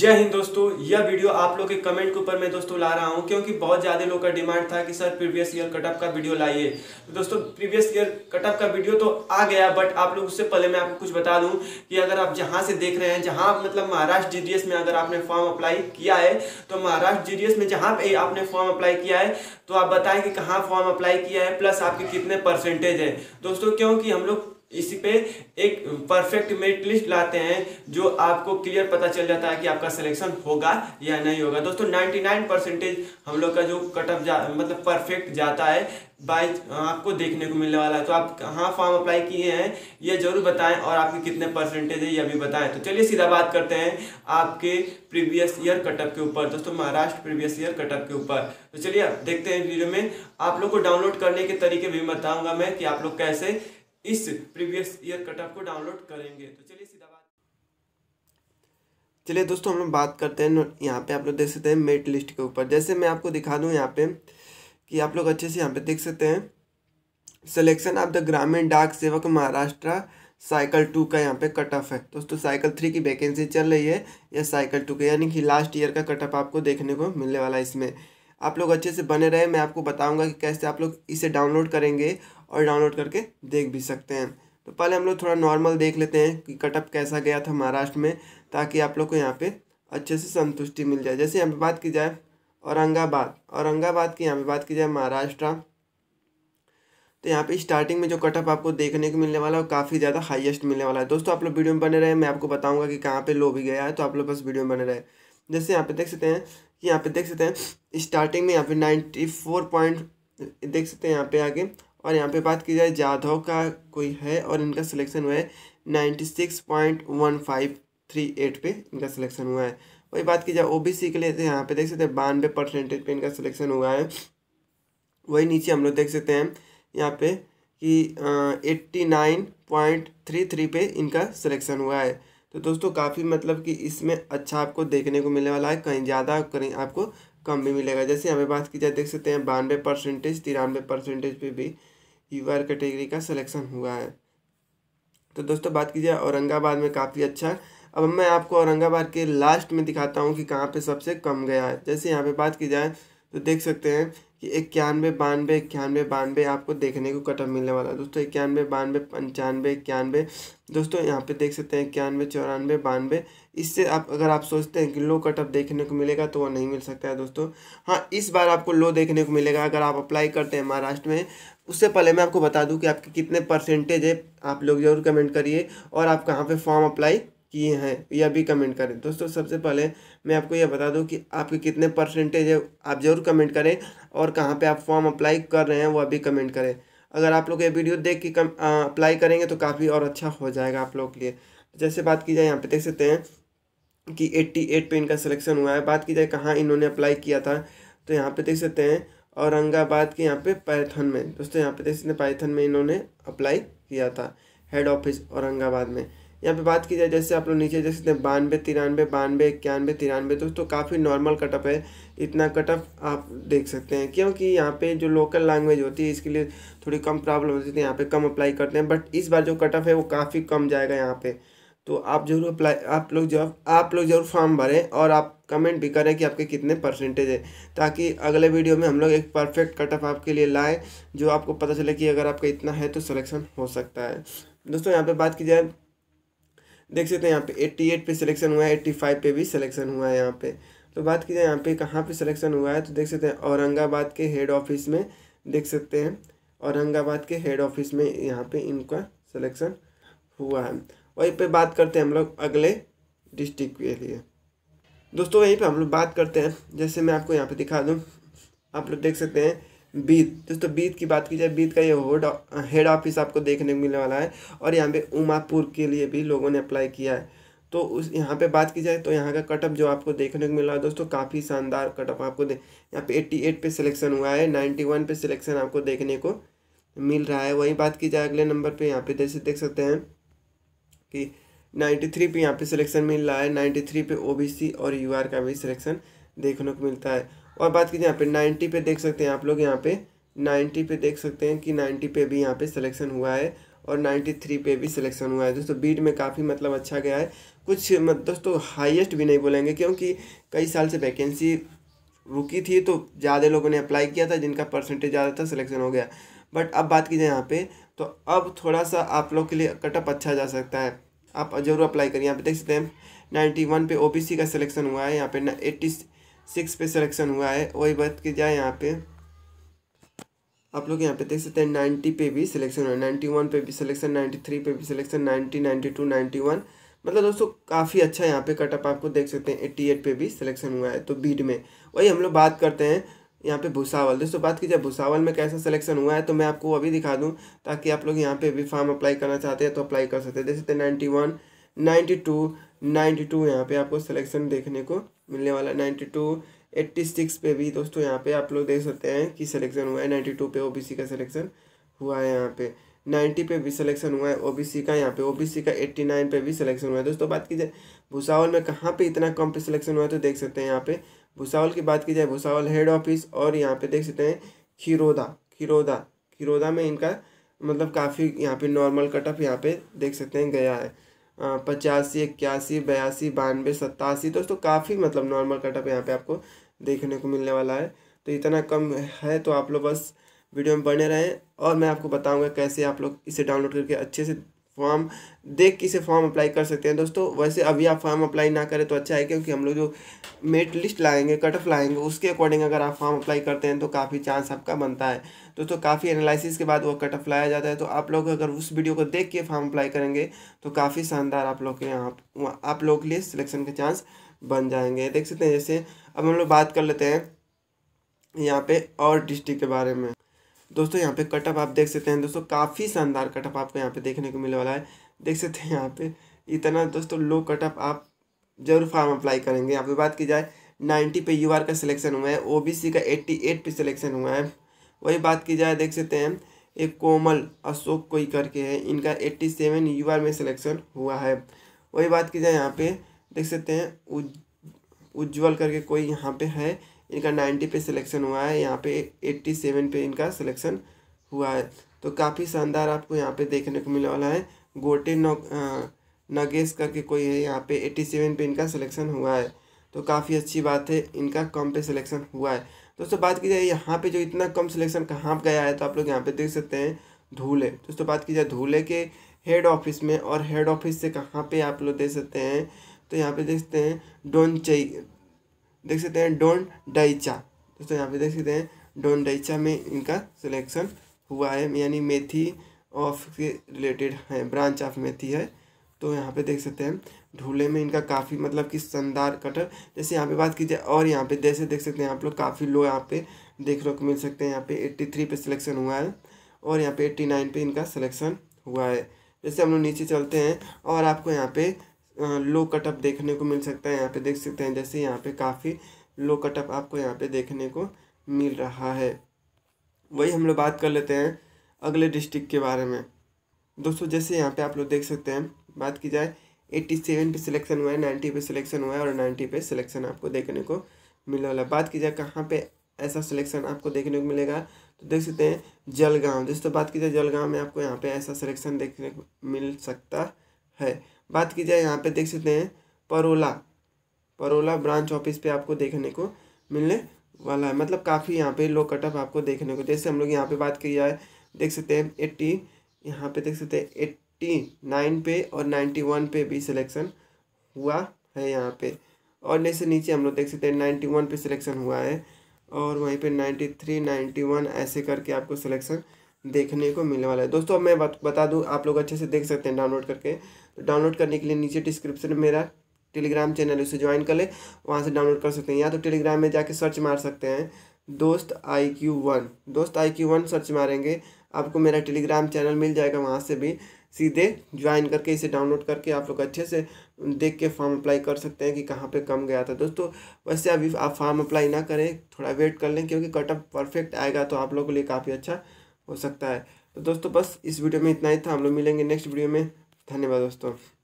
जय हिंद दोस्तों यह वीडियो आप लोग के कमेंट के ऊपर मैं दोस्तों ला रहा हूं क्योंकि बहुत ज़्यादा लोग का डिमांड था कि सर प्रीवियस ईयर कटअप का वीडियो लाइए तो दोस्तों प्रीवियस ईयर कटअप का वीडियो तो आ गया बट आप लोग उससे पहले मैं आपको कुछ बता दूं कि अगर आप जहां से देख रहे हैं जहां मतलब महाराष्ट्र जी में अगर आपने फॉर्म अप्लाई किया है तो महाराष्ट्र जी में जहाँ पे आपने फॉर्म अप्लाई किया है तो आप बताएं कि कहाँ फॉर्म अप्लाई किया है प्लस आपके कितने परसेंटेज है दोस्तों क्योंकि हम लोग इसी पे एक परफेक्ट मेरिट लिस्ट लाते हैं जो आपको क्लियर पता चल जाता है कि आपका सिलेक्शन होगा या नहीं होगा दोस्तों 99 परसेंटेज हम लोग का जो कटअप जा मतलब परफेक्ट जाता है बाई आपको देखने को मिलने वाला है तो आप कहाँ फॉर्म अप्लाई किए हैं ये जरूर बताएं और आपके कितने परसेंटेज है ये भी बताएं तो चलिए सीधा बात करते हैं आपके प्रीवियस ईयर कटअप के ऊपर दोस्तों महाराष्ट्र प्रीवियस ईयर कटअप के ऊपर तो चलिए देखते हैं वीडियो में आप लोग को डाउनलोड करने के तरीके भी बताऊंगा मैं कि आप लोग कैसे इस प्रीवियस ईयर कट ऑफ को डाउनलोड करेंगे तो चलिए सीधा बात चलिए दोस्तों हम लोग बात करते हैं यहाँ पे आप लोग देख सकते हैं मेरिट लिस्ट के ऊपर जैसे मैं आपको दिखा दूँ यहाँ पे कि आप लोग अच्छे से यहाँ पे देख सकते हैं सिलेक्शन ऑफ द ग्रामीण डाक सेवक महाराष्ट्र साइकिल टू का यहाँ पे कट ऑफ है दोस्तों साइकिल थ्री की वैकेंसी चल रही है या साइकिल टू की यानी कि लास्ट ईयर का कट ऑफ आपको देखने को मिलने वाला है इसमें आप लोग अच्छे से बने रहे मैं आपको बताऊँगा कि कैसे आप लोग इसे डाउनलोड करेंगे और डाउनलोड करके देख भी सकते हैं तो पहले हम लोग थोड़ा नॉर्मल देख लेते हैं कि कटअप कैसा गया था महाराष्ट्र में ताकि आप लोग को यहाँ पे अच्छे से संतुष्टि मिल जाए जैसे यहाँ पे बात की जाए औरंगाबाद औरंगाबाद की यहाँ पे बात की जाए महाराष्ट्र तो यहाँ पे स्टार्टिंग में जो कटअप आपको देखने को मिलने वाला है काफ़ी ज़्यादा हाईएस्ट मिलने वाला है दोस्तों आप लोग वीडियो में बने रहे मैं आपको बताऊँगा कि कहाँ पर लो भी गया है तो आप लोग बस वीडियो में बने रहे जैसे यहाँ पे देख सकते हैं कि यहाँ पे देख सकते हैं स्टार्टिंग में यहाँ पे नाइन्टी फोर पॉइंट देख सकते हैं यहाँ पर आगे और यहाँ पे बात की जाए जाधव का कोई है और इनका सिलेक्शन हुआ है ninety six point one five three eight पे इनका सिलेक्शन हुआ है वही बात की जाए ओबीसी के लिए तो यहाँ पे देख सकते हैं बानवे परसेंटेज पे इनका सिलेक्शन हुआ है वही नीचे हम लोग देख सकते हैं यहाँ पे कि eighty nine point three three पे इनका सिलेक्शन हुआ है तो दोस्तों काफ़ी मतलब कि इसमें अच्छा आपको देखने को मिलने वाला है कहीं ज़्यादा कहीं आपको कम भी मिलेगा जैसे यहाँ पे बात की जाए देख सकते हैं बानवे परसेंटेज तिरानवे परसेंटेज पे भी यूआर कैटेगरी का सिलेक्शन हुआ है तो दोस्तों बात की जाए औरंगाबाद में काफ़ी अच्छा अब मैं आपको औरंगाबाद के लास्ट में दिखाता हूँ कि कहाँ पे सबसे कम गया है जैसे यहाँ पे बात की जाए तो देख सकते हैं कि इक्यानवे बानवे इक्यानवे बानवे आपको देखने को कटअप मिलने वाला है दोस्तों इक्यानवे बानवे पंचानवे इक्यानवे दोस्तों यहाँ पे देख सकते हैं इक्यानवे चौरानवे बानवे इससे आप अगर आप सोचते हैं कि लो कटअप देखने को मिलेगा तो वो नहीं मिल सकता है दोस्तों हाँ इस बार आपको लो देखने को मिलेगा अगर आप अप्लाई करते हैं महाराष्ट्र में उससे पहले मैं आपको बता दूं कि आपके कितने परसेंटेज है आप लोग ज़रूर कमेंट करिए और आप कहाँ पे फॉर्म अप्लाई किए हैं यह भी कमेंट करें दोस्तों सबसे पहले मैं आपको यह बता दूं कि आपके कितने परसेंटेज है आप ज़रूर कमेंट करें और कहाँ पर आप फॉर्म अप्लाई कर रहे हैं वह भी कमेंट करें अगर आप लोग ये वीडियो देख के कम अप्लाई करेंगे तो काफ़ी और अच्छा हो जाएगा आप लोग के लिए जैसे बात की जाए यहाँ पर देख सकते हैं कि एट पे इनका सिलेक्शन हुआ है बात की जाए कहाँ इन्होंने अप्लाई किया था तो यहाँ पर देख सकते हैं औरंगाबाद के यहाँ पे पैथन में दोस्तों यहाँ पे देख सकते हैं पैथन में इन्होंने अप्लाई किया था हेड ऑफिस औरंगाबाद में यहाँ पे बात की जाए जैसे आप लोग नीचे देख सकते हैं बानवे तिरानवे बानवे इक्यानवे तिरानवे दोस्तों काफ़ी नॉर्मल कटअप है इतना कटअप आप देख सकते हैं क्योंकि यहाँ पे जो लोकल लैंग्वेज होती है इसके लिए थोड़ी कम प्रॉब्लम होती है तो यहाँ पे कम अप्लाई करते हैं बट इस बार जो कटअप है वो काफ़ी कम जाएगा यहाँ पर तो आप जरूर अप्लाई आप लोग जब आप लोग जरूर फॉर्म भरें और आप कमेंट भी करें कि आपके कितने परसेंटेज है ताकि अगले वीडियो में हम लोग एक परफेक्ट कट ऑफ आपके लिए लाएं जो आपको पता चले कि अगर आपका इतना है तो सिलेक्शन हो सकता है दोस्तों यहाँ पे बात की जाए देख सकते हैं यहाँ पे एट पे सिलेक्शन हुआ है फाइव पे भी सिलेक्शन हुआ है यहाँ पे तो बात की जाए यहाँ पे कहाँ पर सिलेक्शन हुआ है तो देख सकते हैं औरंगाबाद के हेड ऑफिस में देख सकते हैं औरंगाबाद के हेड ऑफिस में यहाँ पर इनका सलेक्शन हुआ है वहीं पे बात करते हैं हम लोग अगले डिस्ट्रिक्ट के लिए दोस्तों वहीं पे हम लोग बात करते हैं जैसे मैं आपको यहाँ पे दिखा दूँ आप लोग देख सकते हैं बीत दोस्तों बीत की बात की जाए बीत का ये होड हेड ऑफिस आपको देखने को मिलने वाला है और यहाँ पे उमापुर के लिए भी लोगों ने अप्लाई किया है तो उस यहाँ पे बात की जाए तो यहाँ का कटअप जो आपको देखने को मिल रहा है दोस्तों काफ़ी शानदार कटअप आपको दे यहाँ पे एट्टी एट पर सिलेक्शन हुआ है नाइन्टी वन पे सिलेक्शन आपको देखने को मिल रहा है वहीं बात की जाए अगले नंबर पे यहाँ पे जैसे देख सकते हैं कि 93 पे यहाँ पे सिलेक्शन मिल रहा है 93 पे ओबीसी और यूआर का भी सिलेक्शन देखने को मिलता है और बात कीजिए यहाँ पे 90 पे देख सकते हैं आप लोग यहाँ पे 90 पे देख सकते हैं कि 90 पे भी यहाँ पे सिलेक्शन हुआ है और 93 पे भी सिलेक्शन हुआ है दोस्तों बीट में काफ़ी मतलब अच्छा गया है कुछ मत दोस्तों हाइएस्ट भी नहीं बोलेंगे क्योंकि कई साल से वैकेंसी रुकी थी तो ज़्यादा लोगों ने अप्लाई किया था जिनका परसेंटेज ज़्यादा था सिलेक्शन हो गया बट अब बात कीजिए यहाँ पे तो अब थोड़ा सा आप लोग के लिए कटअप अच्छा जा सकता है आप जरूर अप्लाई करिए यहाँ पे देख सकते हैं नाइन्टी वन पे ओ का सिलेक्शन हुआ है यहाँ पे ना एट्टी सिक्स पे सिलेक्शन हुआ है वही बात की जाए यहाँ पे आप लोग यहाँ पे देख सकते हैं नाइन्टी पे भी सिलेक्शन हुआ है नाइन्टी वन पे भी सिलेक्शन नाइन्टी थ्री पे भी selection ninety ninety two ninety one मतलब दोस्तों काफ़ी अच्छा यहाँ पे कटअप आपको देख सकते हैं एट्टी एट पे भी सिलेक्शन हुआ है तो बीड में वही हम लोग बात करते हैं यहाँ पे भूसावल दोस्तों बात की जाए भूसावल में कैसा सिलेक्शन हुआ है तो मैं आपको अभी दिखा दूँ ताकि आप लोग यहाँ पे भी फॉर्म अप्लाई करना चाहते हैं तो अप्लाई कर सकते हैं जैसे ninety one ninety two ninety two यहाँ पर आपको सिलेक्शन देखने को मिलने वाला है नाइन्टी टू एट्टी सिक्स पे भी दोस्तों यहाँ पे आप लोग देख सकते हैं कि सिलेक्शन हुआ है नाइन्टी टू पे सी का सिलेक्शन हुआ है यहाँ पे नाइन्टी पे भी सिलेक्शन हुआ है ओबीसी का यहाँ पे ओबीसी का एट्टी नाइन पे भी सिलेक्शन हुआ है दोस्तों बात की जाए भूसावल में कहाँ पे इतना कम पे सिलेक्शन हुआ है तो देख सकते हैं यहाँ पे भुसावल की बात की जाए भुसावल हेड ऑफिस और यहाँ पे देख सकते हैं खिरोदा खिरोदा खिरोदा में इनका मतलब काफ़ी यहाँ पे नॉर्मल कटअप यहाँ पे देख सकते हैं गया है पचासी इक्यासी बयासी बानवे सत्तासी दोस्तों काफ़ी मतलब नॉर्मल कटअप यहाँ पे आपको देखने को मिलने वाला है तो इतना कम है तो आप लोग बस वीडियो में बने रहें और मैं आपको बताऊँगा कैसे आप लोग इसे डाउनलोड करके अच्छे से फॉर्म देख के इसे फॉर्म अप्लाई कर सकते हैं दोस्तों वैसे अभी आप फॉर्म अप्लाई ना करें तो अच्छा है क्योंकि हम लोग जो मेरिट लिस्ट लाएंगे कट ऑफ लाएंगे उसके अकॉर्डिंग अगर आप फॉर्म अप्लाई करते हैं तो काफ़ी चांस आपका बनता है दोस्तों काफ़ी एनालिसिस के बाद वो कट ऑफ लाया जाता है तो आप लोग अगर उस वीडियो को देख के फॉर्म अप्लाई करेंगे तो काफ़ी शानदार आप लोग के यहाँ आप लोग के लिए सिलेक्शन के चांस बन जाएंगे देख सकते हैं जैसे अब हम लोग बात कर लेते हैं यहाँ पर और डिस्ट्रिक्ट के बारे में दोस्तों यहाँ पे कटअप आप देख सकते हैं दोस्तों काफ़ी शानदार कटअप आपको यहाँ पे देखने को मिलने वाला है देख सकते हैं यहाँ पे इतना दोस्तों लो कटअप आप जरूर फॉर्म अप्लाई करेंगे यहाँ पे बात की जाए नाइन्टी पे यूआर का सिलेक्शन हुआ है ओबीसी का एट्टी एट पे सिलेक्शन हुआ है वही बात की जाए देख सकते हैं एक कोमल अशोक कोई करके है इनका एट्टी सेवन यू में सिलेक्शन हुआ है वही बात की जाए यहाँ पे देख सकते हैं उज्ज्वल करके कोई यहाँ पे है इनका नाइन्टी पे सिलेक्शन हुआ है यहाँ पे एट्टी सेवन पे इनका सिलेक्शन हुआ है तो काफ़ी शानदार आपको यहाँ पे देखने को मिलने वाला है गोटे नगेश करके कोई है यहाँ पे एट्टी सेवन पे इनका सिलेक्शन हुआ है तो काफ़ी अच्छी बात है इनका कम पे सिलेक्शन हुआ है दोस्तों बात की जाए यहाँ पे जो इतना कम सिलेक्शन कहाँ गया है तो आप लोग यहाँ पे देख सकते हैं धूले दोस्तों बात की जाए धूले के हेड ऑफिस में और हेड ऑफिस से कहाँ पे आप लोग देख सकते हैं तो यहाँ पे देखते हैं डोंचई देख सकते हैं डोन डाइचा दोस्तों यहाँ पे देख सकते हैं डोन डाइचा में इनका सिलेक्शन हुआ है यानी मेथी ऑफ के रिलेटेड है ब्रांच ऑफ मेथी है तो यहाँ पे देख सकते हैं ढूले में इनका काफ़ी मतलब कि शानदार कटर जैसे यहाँ पे बात की जाए और यहाँ पे जैसे देख सकते हैं आप लोग काफ़ी लोग यहाँ पे देख को मिल सकते हैं यहाँ पे एट्टी थ्री पे सिलेक्शन हुआ है और यहाँ पे एट्टी नाइन पे इनका सिलेक्शन हुआ है जैसे हम लोग नीचे चलते हैं और आपको यहाँ पे लो कटअप देखने को मिल सकता है यहाँ पे देख सकते हैं जैसे यहाँ पे काफ़ी लो कटअप आपको यहाँ पे देखने को मिल रहा है वही हम लोग बात कर लेते हैं अगले डिस्ट्रिक्ट के बारे में दोस्तों जैसे यहाँ पे आप लोग देख सकते हैं बात की जाए एट्टी सेवन पर सिलेक्शन हुआ है नाइन्टी पे सिलेक्शन हुआ है और नाइन्टी पे सिलेक्शन आपको देखने को मिलने वाला बात की जाए कहाँ पर ऐसा सिलेक्शन आपको देखने को मिलेगा तो देख सकते हैं जलगांव दोस्तों बात की जाए जलगांव में आपको यहाँ पे ऐसा सिलेक्शन देखने को मिल सकता है बात की जाए यहाँ पे देख सकते हैं परोला परोला ब्रांच ऑफिस पे आपको देखने को मिलने वाला है मतलब काफ़ी यहाँ पे लो कटअप आपको देखने को जैसे हम लोग यहाँ पे बात की जाए देख सकते हैं एट्टी यहाँ पे देख सकते हैं एट्टी नाइन पे और नाइन्टी वन पे भी सिलेक्शन हुआ है यहाँ पे और जैसे नीचे हम लोग देख सकते हैं नाइन्टी वन पे सिलेक्शन हुआ है और वहीं पर नाइन्टी थ्री नाइन्टी वन ऐसे करके आपको सिलेक्शन देखने को मिलने वाला है दोस्तों अब मैं बता दूँ आप लोग अच्छे से देख सकते हैं डाउनलोड करके तो डाउनलोड करने के लिए नीचे डिस्क्रिप्शन में मेरा टेलीग्राम चैनल उसे ज्वाइन कर ले वहाँ से डाउनलोड कर सकते हैं या तो टेलीग्राम में जाके सर्च मार सकते हैं दोस्त आई क्यू वन दोस्त आई क्यू वन सर्च मारेंगे आपको मेरा टेलीग्राम चैनल मिल जाएगा वहाँ से भी सीधे ज्वाइन करके इसे डाउनलोड करके आप लोग अच्छे से देख के फॉर्म अप्लाई कर सकते हैं कि कहाँ पे कम गया था दोस्तों वैसे अभी आप फॉर्म अप्लाई ना करें थोड़ा वेट कर लें क्योंकि कटअप परफेक्ट आएगा तो आप लोग के लिए काफ़ी अच्छा हो सकता है तो दोस्तों बस इस वीडियो में इतना ही था हम लोग मिलेंगे नेक्स्ट वीडियो में धन्यवाद दोस्तों